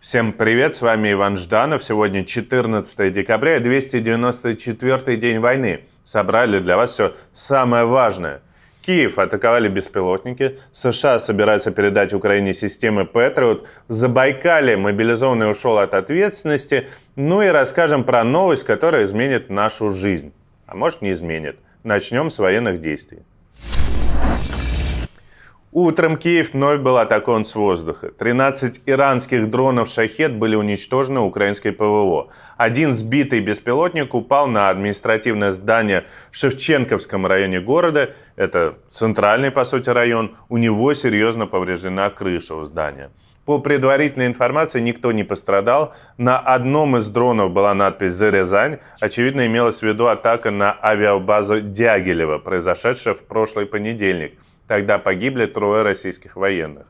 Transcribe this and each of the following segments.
Всем привет, с вами Иван Жданов. Сегодня 14 декабря, 294 день войны. Собрали для вас все самое важное – Киев атаковали беспилотники, США собираются передать Украине системы Patriot, Забайкалье мобилизованный ушел от ответственности, ну и расскажем про новость, которая изменит нашу жизнь. А может не изменит. Начнем с военных действий. Утром Киев вновь был атакован с воздуха. 13 иранских дронов «Шахет» были уничтожены украинской ПВО. Один сбитый беспилотник упал на административное здание в Шевченковском районе города. Это центральный, по сути, район. У него серьезно повреждена крыша у здания. По предварительной информации, никто не пострадал. На одном из дронов была надпись «За Очевидно, имелась в виду атака на авиабазу Дягилева, произошедшая в прошлый понедельник. Тогда погибли трое российских военных.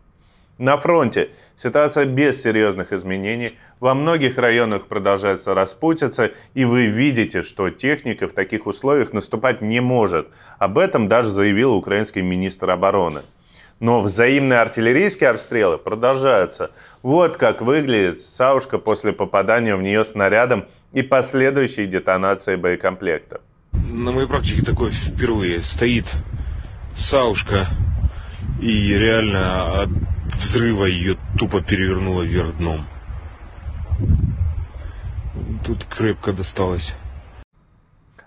На фронте ситуация без серьезных изменений. Во многих районах продолжается распутиться, и вы видите, что техника в таких условиях наступать не может. Об этом даже заявил украинский министр обороны. Но взаимные артиллерийские обстрелы продолжаются. Вот как выглядит Саушка после попадания в нее снарядом и последующей детонации боекомплекта. На моей практике такое впервые. Стоит Саушка. И реально от взрыва ее тупо перевернуло вверх дном. Тут крепко досталось.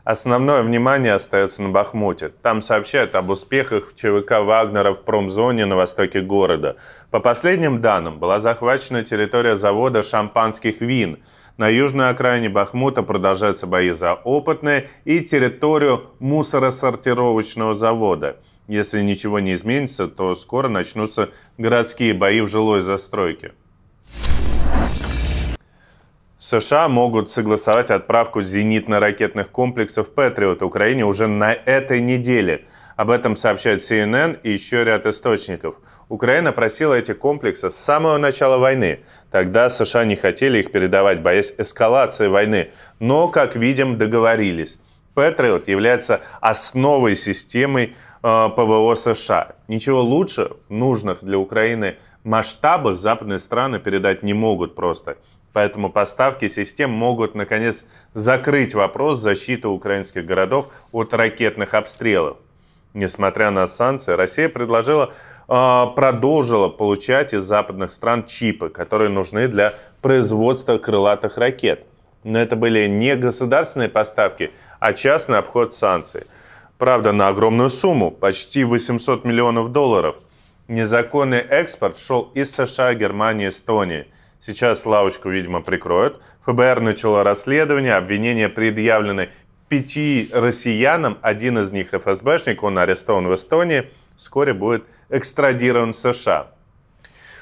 Основное внимание остается на Бахмуте. Там сообщают об успехах ЧВК Вагнера в промзоне на востоке города. По последним данным, была захвачена территория завода шампанских вин. На южной окраине Бахмута продолжаются бои за опытные и территорию мусоросортировочного завода. Если ничего не изменится, то скоро начнутся городские бои в жилой застройке. США могут согласовать отправку зенитно-ракетных комплексов «Патриот» Украине уже на этой неделе. Об этом сообщает CNN и еще ряд источников. Украина просила эти комплексы с самого начала войны. Тогда США не хотели их передавать, боясь эскалации войны. Но, как видим, договорились. Патриот является основой системы э, ПВО США. Ничего лучше в нужных для Украины масштабах западные страны передать не могут просто. Поэтому поставки систем могут, наконец, закрыть вопрос защиты украинских городов от ракетных обстрелов. Несмотря на санкции, Россия предложила, а, продолжила получать из западных стран чипы, которые нужны для производства крылатых ракет. Но это были не государственные поставки, а частный обход санкций. Правда, на огромную сумму, почти 800 миллионов долларов. Незаконный экспорт шел из США, Германии, Эстонии – Сейчас лавочку, видимо, прикроют. ФБР начало расследование, обвинения предъявлены пяти россиянам, один из них ФСБшник, он арестован в Эстонии, вскоре будет экстрадирован в США.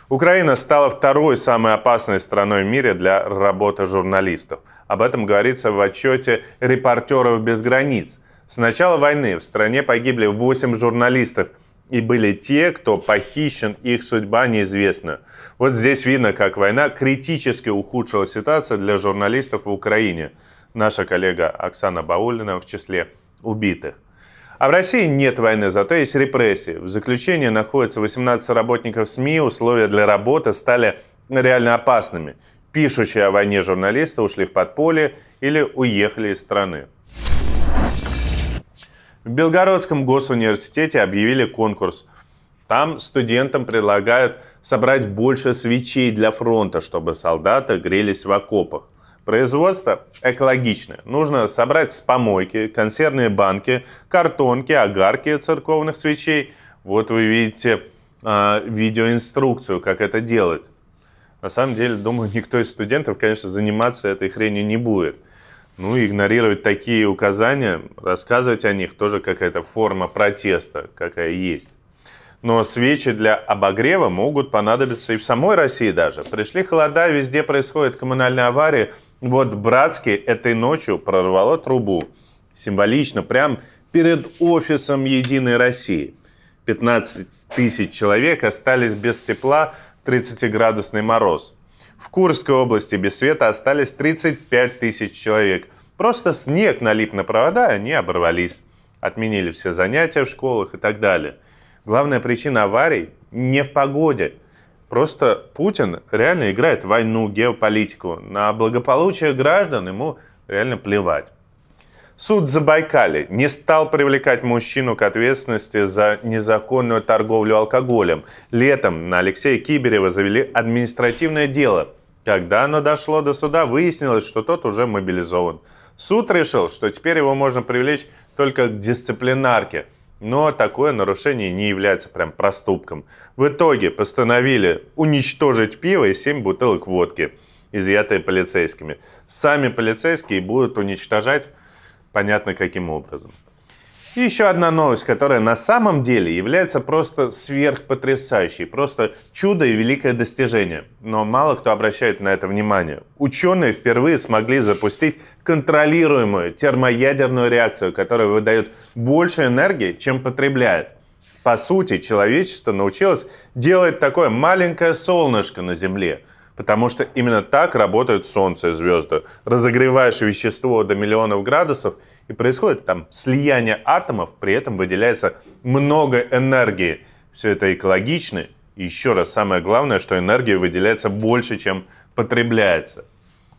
Украина стала второй самой опасной страной в мире для работы журналистов. Об этом говорится в отчете «Репортеров без границ». С начала войны в стране погибли 8 журналистов – и были те, кто похищен, их судьба неизвестна. Вот здесь видно, как война критически ухудшила ситуацию для журналистов в Украине. Наша коллега Оксана Баулина в числе убитых. А в России нет войны, зато есть репрессии. В заключении находятся 18 работников СМИ, условия для работы стали реально опасными. Пишущие о войне журналисты ушли в подполье или уехали из страны. В Белгородском госуниверситете объявили конкурс. Там студентам предлагают собрать больше свечей для фронта, чтобы солдаты грелись в окопах. Производство экологичное. Нужно собрать с помойки, консервные банки, картонки, огарки церковных свечей. Вот вы видите э, видеоинструкцию, как это делать. На самом деле, думаю, никто из студентов, конечно, заниматься этой хренью не будет. Ну, игнорировать такие указания, рассказывать о них тоже какая-то форма протеста, какая есть. Но свечи для обогрева могут понадобиться и в самой России даже. Пришли холода, везде происходят коммунальные аварии. Вот Братский этой ночью прорвало трубу. Символично, прям перед офисом «Единой России». 15 тысяч человек остались без тепла, 30-градусный мороз – в Курской области без света остались 35 тысяч человек. Просто снег налип на провода, и они оборвались. Отменили все занятия в школах и так далее. Главная причина аварий не в погоде. Просто Путин реально играет в войну, геополитику. На благополучие граждан ему реально плевать. Суд Забайкали не стал привлекать мужчину к ответственности за незаконную торговлю алкоголем. Летом на Алексея Киберева завели административное дело. Когда оно дошло до суда, выяснилось, что тот уже мобилизован. Суд решил, что теперь его можно привлечь только к дисциплинарке. Но такое нарушение не является прям проступком. В итоге постановили уничтожить пиво и 7 бутылок водки, изъятые полицейскими. Сами полицейские будут уничтожать понятно каким образом. И еще одна новость, которая на самом деле является просто сверхпотрясающей, просто чудо и великое достижение. Но мало кто обращает на это внимание. Ученые впервые смогли запустить контролируемую термоядерную реакцию, которая выдает больше энергии, чем потребляет. По сути, человечество научилось делать такое маленькое солнышко на Земле – Потому что именно так работают Солнце и звезды. Разогреваешь вещество до миллионов градусов, и происходит там слияние атомов, при этом выделяется много энергии. Все это экологично. И еще раз, самое главное, что энергия выделяется больше, чем потребляется.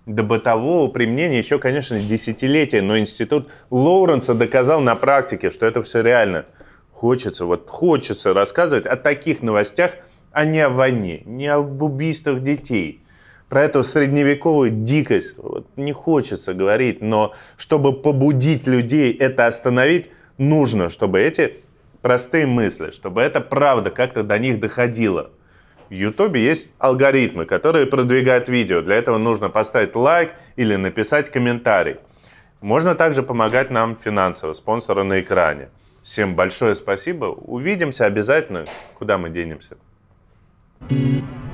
До бытового применения еще, конечно, десятилетия, но институт Лоуренса доказал на практике, что это все реально. Хочется, вот хочется рассказывать о таких новостях – а не о войне, не об убийствах детей. Про эту средневековую дикость вот, не хочется говорить, но чтобы побудить людей это остановить, нужно, чтобы эти простые мысли, чтобы эта правда как-то до них доходила. В Ютубе есть алгоритмы, которые продвигают видео. Для этого нужно поставить лайк или написать комментарий. Можно также помогать нам финансово, спонсора на экране. Всем большое спасибо. Увидимся обязательно. Куда мы денемся? Thank you.